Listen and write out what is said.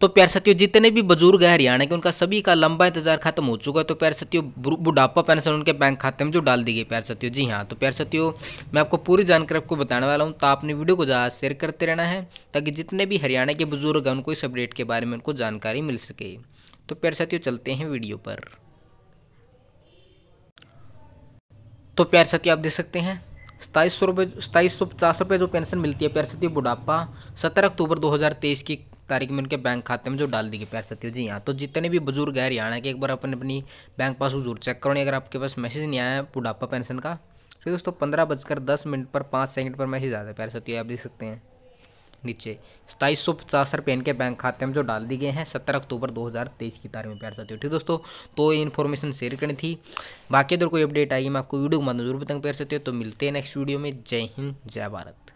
तो प्यार सत्यो जितने भी बुजुर्ग हैं हरियाणा के उनका सभी का लंबा इंतजार खत्म हो चुका है तो प्यार सत्यो बुढ़ापा पेंशन उनके बैंक खाते में जो डाल दी गई प्यार सत्यो जी हाँ तो प्यार सत्यो मैं आपको पूरी जानकारी आपको बताने वाला हूँ तो आपने वीडियो को ज़्यादा शेयर करते रहना है ताकि जितने भी हरियाणा के बुजुर्ग हैं उनको इस अपडेट के बारे में उनको जानकारी मिल सके तो प्यार सत्यो चलते हैं वीडियो पर तो प्यार सत्यो आप देख सकते हैं सताईस सौ रुपये सताईस सौ पचास रुपये जो पेंशन मिलती है प्यार सत्यो बुढ़ापा सत्रह अक्टूबर दो हजार तेईस की तारीख में उनके बैंक खाते में जो डाल दी गई प्यार सत्यो जी हाँ तो जितने भी बुजुर्ग है हरियाणा के एक बार अपन अपनी बैंक पास जरूर चेक करो अगर आपके पास मैसेज नहीं आया बुढ़ापा पेंशन का फिर दोस्तों पंद्रह बजकर दस मिनट पर पाँच सेकंड पर मैसेज आता है प्यार सत्यो आप देख सकते हैं नीचे सताईस सौ पचास रुपये इनके बैंक खाते में जो डाल दिए गए हैं सत्तर अक्टूबर दो हज़ार तेईस की तारीख में प्यार सत्यो ठीक दोस्तों तो ये इन्फॉर्मेशन शेयर करनी थी बाकी अगर कोई अपडेट आएगी मैं आपको वीडियो को माध्यम जरूर बताऊँ प्यार सत्यो तो मिलते हैं नेक्स्ट वीडियो में जय हिंद जय भारत